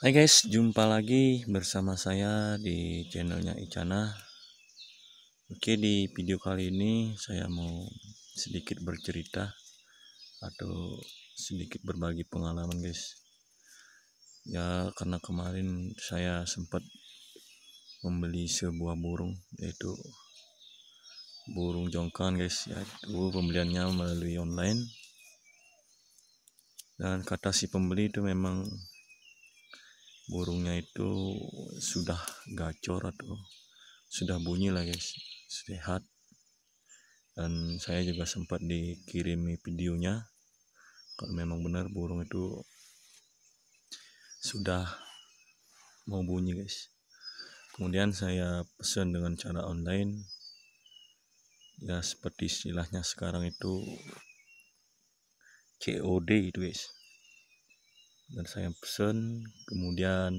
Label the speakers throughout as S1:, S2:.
S1: Hai guys, jumpa lagi bersama saya di channelnya Icana Oke, di video kali ini saya mau sedikit bercerita Atau sedikit berbagi pengalaman guys Ya, karena kemarin saya sempat membeli sebuah burung Yaitu burung jongkang guys Ya, itu pembeliannya melalui online Dan kata si pembeli itu memang burungnya itu sudah gacor atau sudah bunyi lah guys sehat dan saya juga sempat dikirimi videonya kalau memang benar burung itu sudah mau bunyi guys kemudian saya pesan dengan cara online ya seperti istilahnya sekarang itu COD itu guys dan saya pesen kemudian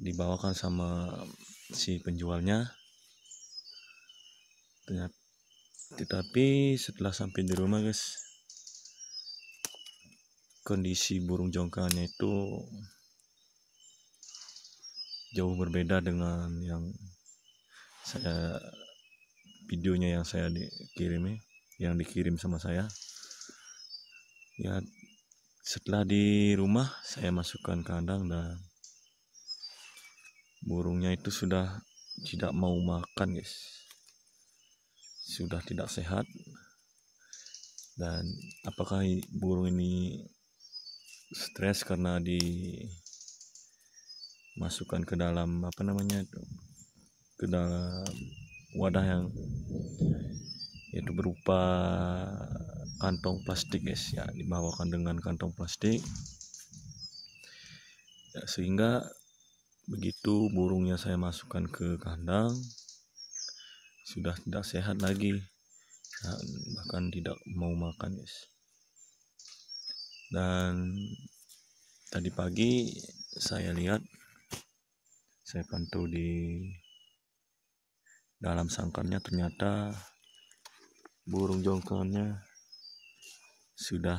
S1: dibawakan sama si penjualnya ternyata tetapi setelah sampai di rumah guys kondisi burung jongkangnya itu jauh berbeda dengan yang saya videonya yang saya dikirimi yang dikirim sama saya ya setelah di rumah saya masukkan kandang dan burungnya itu sudah tidak mau makan guys sudah tidak sehat dan apakah burung ini stres karena dimasukkan ke dalam apa namanya ke dalam wadah yang yaitu berupa kantong plastik guys ya dibawakan dengan kantong plastik ya, sehingga begitu burungnya saya masukkan ke kandang sudah tidak sehat lagi dan bahkan tidak mau makan guys dan tadi pagi saya lihat saya pantau di dalam sangkarnya ternyata burung jongkangnya sudah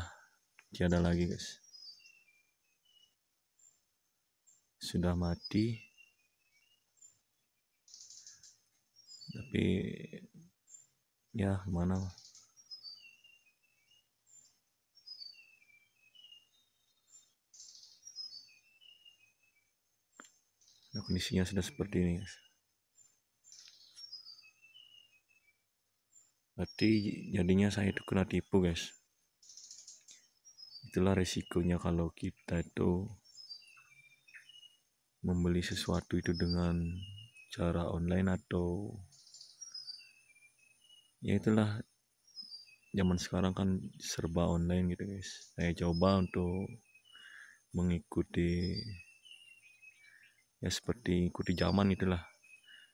S1: tiada lagi guys sudah mati tapi ya gimana nah, kondisinya sudah seperti ini guys berarti jadinya saya itu kena tipu guys itulah resikonya kalau kita itu membeli sesuatu itu dengan cara online atau ya itulah zaman sekarang kan serba online gitu guys saya coba untuk mengikuti ya seperti ikuti zaman itulah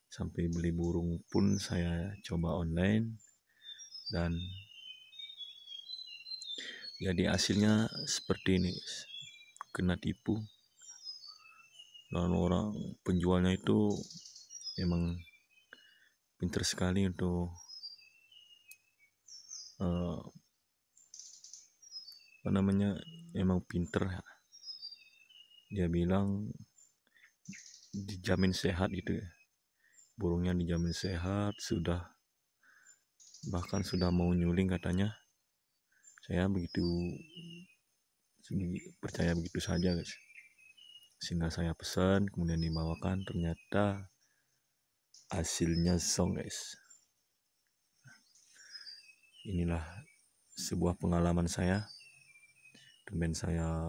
S1: sampai beli burung pun saya coba online dan jadi hasilnya seperti ini kena tipu dan orang penjualnya itu emang pinter sekali untuk uh, apa namanya emang pinter dia bilang dijamin sehat gitu ya burungnya dijamin sehat sudah bahkan sudah mau nyuling katanya saya begitu percaya begitu saja guys sehingga saya pesan kemudian dibawakan ternyata hasilnya song guys inilah sebuah pengalaman saya teman saya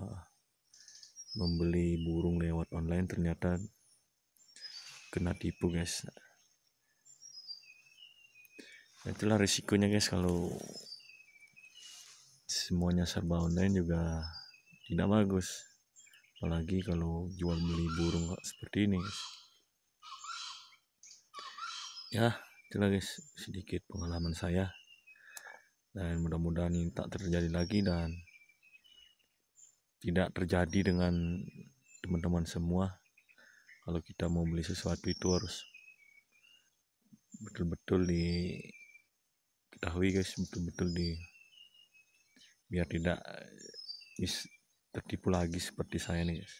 S1: membeli burung lewat online ternyata kena tipu guys Ya, itulah risikonya guys kalau semuanya serba online juga tidak bagus apalagi kalau jual beli burung kok seperti ini guys ya itulah guys sedikit pengalaman saya dan mudah-mudahan ini tak terjadi lagi dan tidak terjadi dengan teman-teman semua kalau kita mau beli sesuatu itu harus betul-betul di diketahui guys betul-betul di biar tidak mis eh, tertipu lagi seperti saya nih guys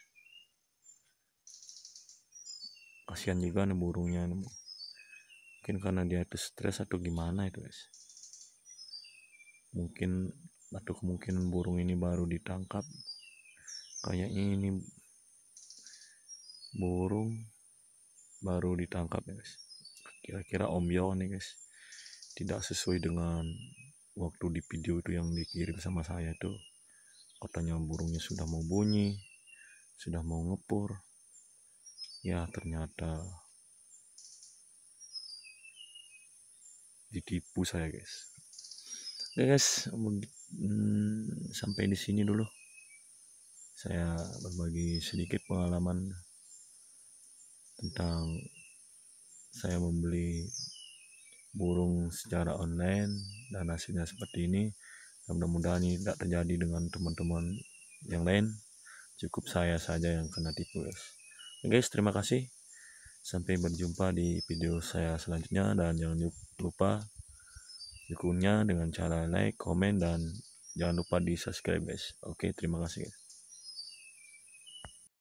S1: kasihan juga nih burungnya nih. mungkin karena dia itu stres atau gimana itu guys mungkin atau kemungkinan burung ini baru ditangkap kayak ini burung baru ditangkap ya guys kira-kira om Yo nih guys tidak sesuai dengan waktu di video itu yang dikirim sama saya itu katanya burungnya sudah mau bunyi sudah mau ngepur ya ternyata ditipu saya guys oke ya, guys hmm, sampai di sini dulu saya berbagi sedikit pengalaman tentang saya membeli burung secara online dan hasilnya seperti ini mudah-mudahan ini tidak terjadi dengan teman-teman yang lain cukup saya saja yang kena tipu guys oke guys terima kasih sampai berjumpa di video saya selanjutnya dan jangan lupa dukungnya dengan cara like, komen, dan jangan lupa di subscribe guys. Oke, terima kasih guys.